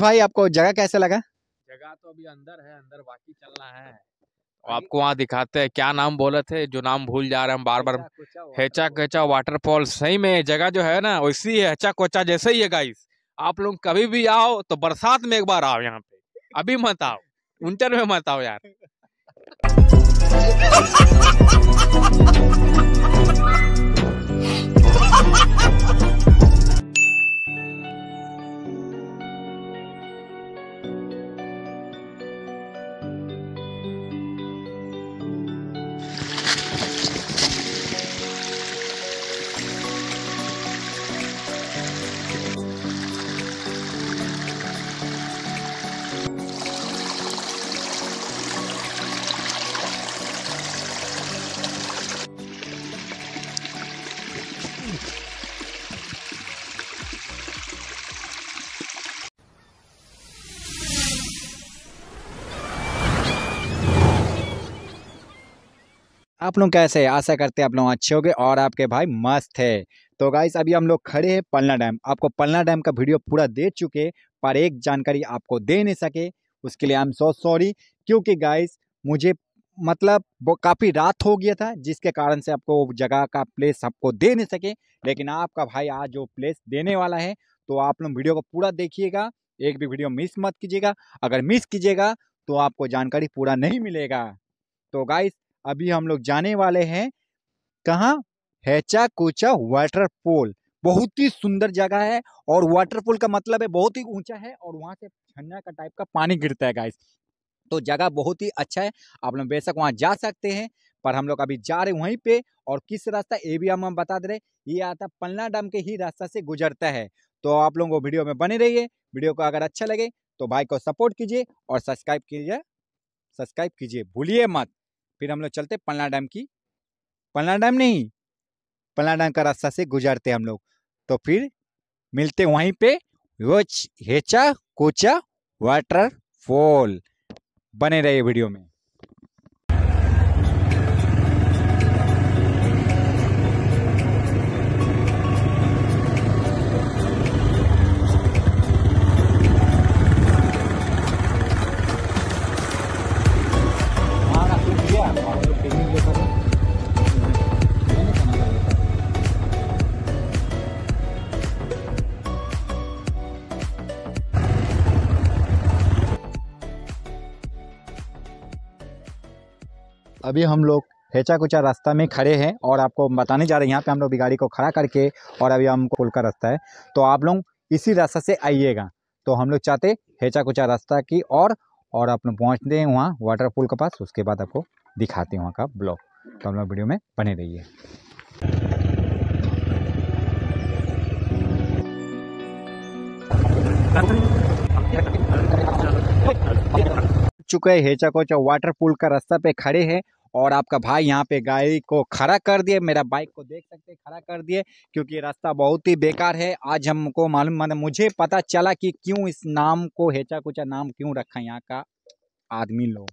भाई आपको जगह कैसे लगा जगह तो अभी अंदर है अंदर बाकी चलना है तो आपको वहाँ दिखाते हैं क्या नाम बोले थे जो नाम भूल जा रहे हम बार बार हेचा कोचा वाटरफॉल सही में जगह जो है ना वैसी है हेचा कोचा जैसे ही है गाइस आप लोग कभी भी आओ तो बरसात में एक बार आओ यहाँ पे अभी मत आओ विंटर में मत आओ यार आप लोग कैसे है आशा करते हैं आप लोग अच्छे गए और आपके भाई मस्त है तो गाइस अभी हम लोग खड़े हैं पलना डैम आपको पलना डैम का वीडियो पूरा दे चुके पर एक जानकारी आपको दे नहीं सके उसके लिए आई एम सो सॉरी क्योंकि गाइस मुझे मतलब वो काफ़ी रात हो गया था जिसके कारण से आपको जगह का प्लेस आपको दे नहीं सके लेकिन आपका भाई आज जो प्लेस देने वाला है तो आप लोग वीडियो को पूरा देखिएगा एक भी वीडियो मिस मत कीजिएगा अगर मिस कीजिएगा तो आपको जानकारी पूरा नहीं मिलेगा तो गाइस अभी हम लोग जाने वाले हैं कहाँ हैचा कोचा पोल बहुत ही सुंदर जगह है और वाटरफॉल का मतलब है बहुत ही ऊंचा है और वहाँ से झरना का टाइप का पानी गिरता है गाइस तो जगह बहुत ही अच्छा है आप लोग बेशक वहाँ जा सकते हैं पर हम लोग अभी जा रहे वहीं पे और किस रास्ता ये भी हम बता दे रहे ये आता पलना डैम के ही रास्ता से गुजरता है तो आप लोगों को वीडियो में बने रहिए वीडियो को अगर अच्छा लगे तो भाई को सपोर्ट कीजिए और सब्सक्राइब कीजिए सब्सक्राइब कीजिए भूलिए मत फिर हम लोग चलते पलना डैम की पलना डैम नहीं पलना डैम का रास्ता से गुजरते हम लोग तो फिर मिलते वहीं पे हेचा कोचा वाटरफॉल बने रहे वीडियो में अभी हम लोग हेचा कुचा रास्ता में खड़े हैं और आपको बताने जा रहे हैं यहाँ पे हम लोग गाड़ी को खड़ा करके और अभी हमको पुल का रास्ता है तो आप लोग इसी रास्ता से आइएगा तो हम लोग चाहते हेचा कुचा रास्ता की और और आप लोग पहुँचते हैं वहाँ वाटरपूल के पास उसके बाद आपको दिखाते हैं वहाँ का ब्लॉग तो हम लोग वीडियो में बने रहिए चुके हेचा कोचा वाटर का रास्ता पे खड़े हैं और आपका भाई यहाँ पे गाड़ी को खड़ा कर दिए मेरा बाइक को देख सकते खड़ा कर दिए क्योंकि रास्ता बहुत ही बेकार है आज हमको मालूम मतलब मुझे पता चला कि क्यों इस नाम को हेचा कुचा नाम क्यों रखा यहाँ का आदमी लोग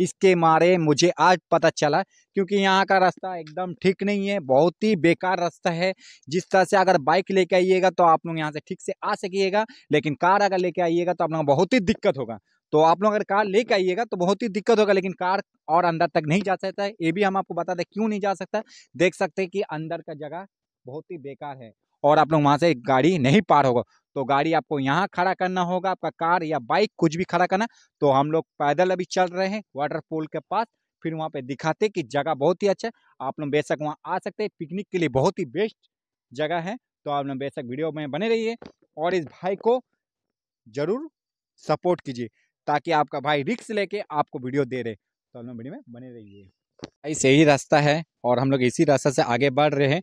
इसके मारे मुझे आज पता चला क्योंकि यहाँ का रास्ता एकदम ठीक नहीं है बहुत ही बेकार रास्ता है जिस तरह से अगर बाइक लेके आइएगा तो आप लोग यहाँ से ठीक से आ सकिएगा लेकिन कार अगर लेके आइएगा तो आप लोग बहुत ही दिक्कत होगा तो आप लोग अगर कार लेके आइएगा तो बहुत ही दिक्कत होगा लेकिन कार और अंदर तक नहीं जा सकता है ये भी हम आपको बता दें क्यों नहीं जा सकता देख सकते हैं कि अंदर का जगह बहुत ही बेकार है और आप लोग वहाँ से गाड़ी नहीं पार होगा तो गाड़ी आपको यहाँ खड़ा करना होगा आपका कार या बाइक कुछ भी खड़ा करना तो हम लोग पैदल अभी चल रहे हैं वाटर के पास फिर वहाँ पे दिखाते कि जगह बहुत ही अच्छा है आप लोग बेशक वहाँ आ सकते हैं पिकनिक के लिए बहुत ही बेस्ट जगह है तो आप लोग बेशक वीडियो में बने रहिए और इस भाई को ज़रूर सपोर्ट कीजिए ताकि आपका भाई रिक्स लेके आपको वीडियो दे रहे तो हम लोग वीडियो में बने रहिए ऐसे ही रास्ता है और हम लोग इसी रास्ता से आगे बढ़ रहे हैं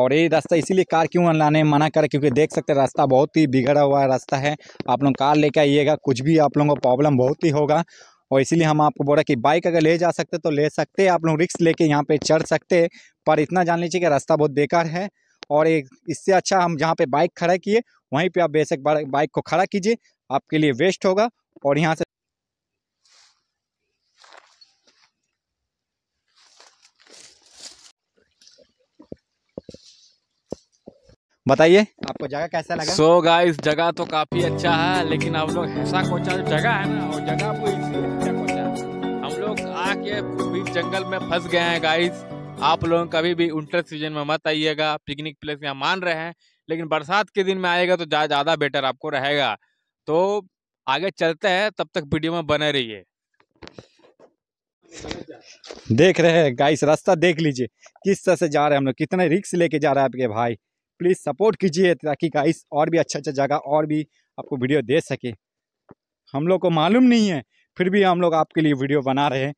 और ये रास्ता इसीलिए कार क्यों लाने मना कर क्योंकि देख सकते हैं रास्ता बहुत ही बिगड़ा हुआ रास्ता है आप लोग कार लेके आइएगा कुछ भी आप लोगों को प्रॉब्लम बहुत ही होगा और इसीलिए हम आपको बोला कि बाइक अगर ले जा सकते तो ले सकते आप लोग रिक्स लेके यहाँ पे चढ़ सकते पर इतना जान लीजिए कि रास्ता बहुत बेकार है और एक इससे अच्छा हम जहाँ पे बाइक खड़ा किए वहीं पे आप बेशक बाइक को खड़ा कीजिए आपके लिए वेस्ट होगा और यहाँ से बताइए आपको जगह कैसा लगा सो so गाइस जगह तो काफी अच्छा है लेकिन आप लोग ऐसा कोचा जो जगह है ना वो जगह को हम लोग आके बीच जंगल में फंस गए हैं गाइस आप लोग कभी भी उन्टर सीजन में मत आइएगा पिकनिक प्लेस यहाँ मान रहे हैं लेकिन बरसात के दिन में आएगा तो ज़्यादा जा, बेटर आपको रहेगा तो आगे चलते हैं तब तक वीडियो में बने रहिए देख रहे हैं गाइस रास्ता देख लीजिए किस तरह से जा रहे हैं हम लोग कितने रिक्स लेके जा रहे हैं आपके भाई प्लीज़ सपोर्ट कीजिए ताकि गाइस और भी अच्छा अच्छा जगह और भी आपको वीडियो दे सके हम लोग को मालूम नहीं है फिर भी हम लोग आपके लिए वीडियो बना रहे हैं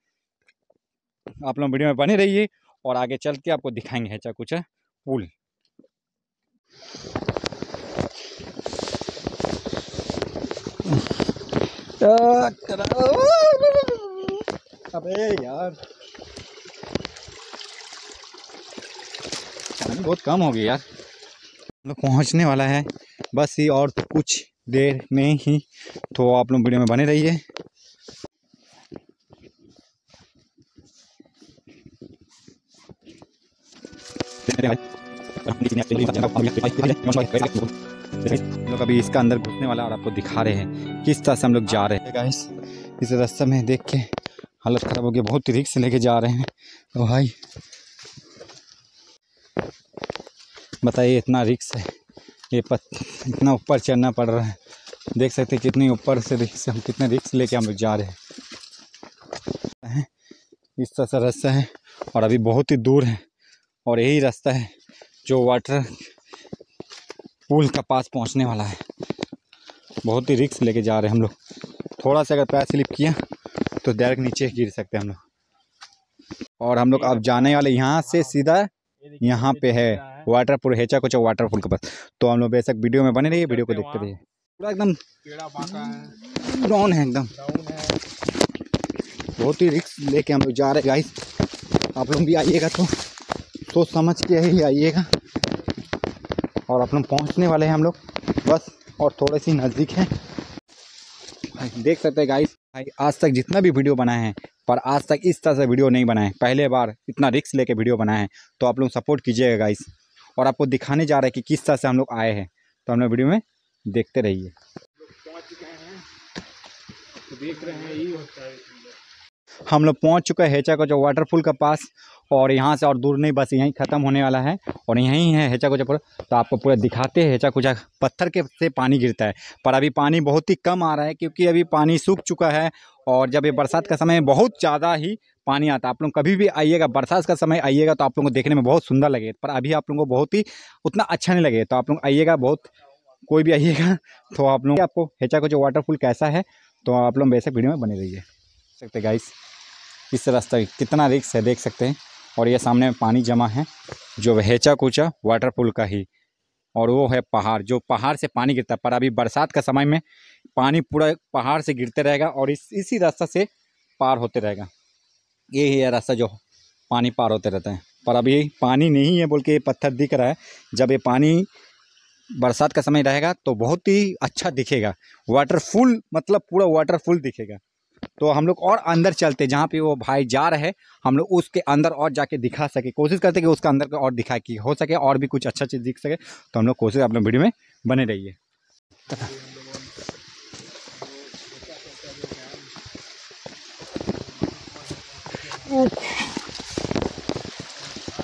आप लोग वीडियो में बने रहिए और आगे चल के आपको दिखाएंगे है चाकुचा पुल अबे यार पानी बहुत कम हो गया यार हम लोग मतलब पहुँचने वाला है बस ही और कुछ देर में ही तो आप लोग वीडियो में बने रहिए Thank हम लोग अभी इसका अंदर घुसने वाला और आपको दिखा रहे हैं किस तरह से हम लोग जा रहे हैं गाइस इस रास्ते में देख के हालत ख़राब हो गई बहुत रिक्स लेके जा रहे हैं तो भाई बताइए इतना रिक्स है ये पत इतना ऊपर चढ़ना पड़ रहा है देख सकते हैं कितनी ऊपर से रिक्स हम कितने रिक्स लेके हम लोग जा रहे हैं इस तरह से रास्ता है और अभी बहुत ही दूर है और यही रास्ता है जो वाटर पुल का पास पहुंचने वाला है बहुत ही रिक्स लेके जा रहे हैं हम लोग थोड़ा सा अगर पैर स्लिप किया तो डायरेक्ट नीचे गिर सकते हैं हम लोग और हम लोग अब जाने वाले यहाँ से सीधा यहाँ पे है वाटरपूल हेचा कुछ वाटरपूल के पास तो हम लोग बेशक वीडियो में बने रहिए वीडियो को देखते रहिए पूरा एकदम डाउन है एकदम बहुत ही रिक्स लेके हम लोग जा रहे हैं गाइस आप लोग भी आइएगा तो तो समझ के ही आइएगा और अपन पहुंचने वाले हैं हम लोग बस और थोड़े सी नज़दीक है देख सकते हैं गाइस भाई आज तक जितना भी वीडियो बनाए हैं पर आज तक इस तरह से वीडियो नहीं बनाए पहले बार इतना रिक्स लेके वीडियो बनाए हैं तो आप लोग सपोर्ट कीजिएगा गाइस और आपको दिखाने जा रहे हैं कि किस तरह से हम लोग आए हैं तो लोग वीडियो में देखते रहिए तो देख रहे हैं ये होता है हम लोग पहुँच चुके हैं हेचा कोचा वाटरफॉल का पास और यहाँ से और दूर नहीं बस यहीं ख़त्म होने वाला है और यहीं है हेचा कोचा तो आपको पूरा दिखाते हैं हेचा कोचा पत्थर के से पानी गिरता है पर अभी पानी बहुत ही कम आ रहा है क्योंकि अभी पानी सूख चुका है और जब ये बरसात का समय बहुत ज़्यादा ही पानी आता है आप लोग कभी भी आइएगा बरसात का समय आइएगा तो आप लोगों को देखने में बहुत सुंदर लगे पर अभी आप लोगों को बहुत ही उतना अच्छा नहीं लगे तो आप लोग आइएगा बहुत कोई भी आइएगा तो आप लोग आपको हेचा कोचा वाटरफुल वाटरफॉल कैसा है तो आप लोग वैसे वीडियो में बने रहिए सकते गाइस इस रास्ता कितना रिक्स है देख सकते हैं और ये सामने में पानी जमा है जो हेचा कूचा वाटर पुल का ही और वो है पहाड़ जो पहाड़ से पानी गिरता है पर अभी बरसात का समय में पानी पूरा पहाड़ से गिरते रहेगा और इस इसी रास्ता से पार होते रहेगा ये ही है रास्ता जो पानी पार होते रहता है पर अभी पानी नहीं है बोल के ये पत्थर दिख रहा है जब ये पानी बरसात का समय रहेगा तो बहुत ही अच्छा दिखेगा वाटरफुल मतलब पूरा वाटरफुल दिखेगा तो हम लोग और अंदर चलते जहाँ पे वो भाई जा रहे हैं हम लोग उसके अंदर और जाके दिखा सके कोशिश करते कि उसका अंदर और दिखा कि हो सके और भी कुछ अच्छा चीज़ दिख सके तो हम लोग कोशिश अपने वीडियो में बने रहिए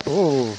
Oh.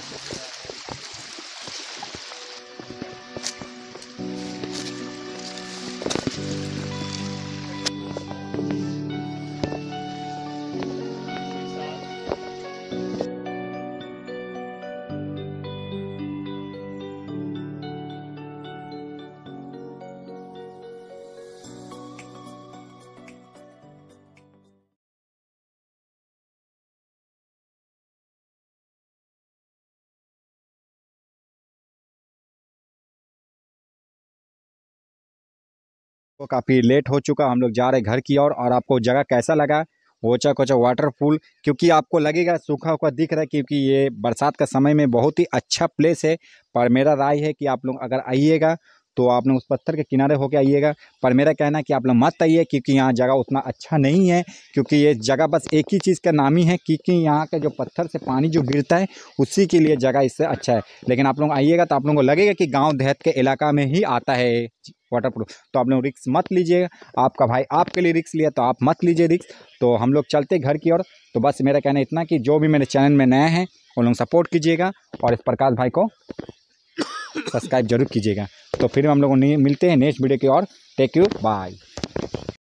तो काफ़ी लेट हो चुका हम लोग जा रहे घर की ओर और, और आपको जगह कैसा लगा ओचा कोचा फूल क्योंकि आपको लगेगा सूखा हुआ दिख रहा है क्योंकि ये बरसात का समय में बहुत ही अच्छा प्लेस है पर मेरा राय है कि आप लोग अगर आइएगा तो आप लोग उस पत्थर के किनारे होकर आइएगा पर मेरा कहना है कि आप लोग मत आइए क्योंकि यहाँ जगह उतना अच्छा नहीं है क्योंकि ये जगह बस एक ही चीज़ का नाम ही है क्योंकि यहाँ का जो पत्थर से पानी जो गिरता है उसी के लिए जगह इससे अच्छा है लेकिन आप लोग आइएगा तो आप लोगों को लगेगा कि गाँव देहात के इलाका में ही आता है वाटरप्रूफ तो आप लोग रिक्स मत लीजिए आपका भाई आपके लिए रिक्स लिया तो आप मत लीजिए रिक्स तो हम लोग चलते घर की ओर तो बस मेरा कहना इतना कि जो भी मेरे चैनल में नए हैं उन लोग सपोर्ट कीजिएगा और इस प्रकाश भाई को सब्सक्राइब जरूर कीजिएगा तो फिर हम लोग मिलते हैं नेक्स्ट वीडियो की ओर टेक यू बाय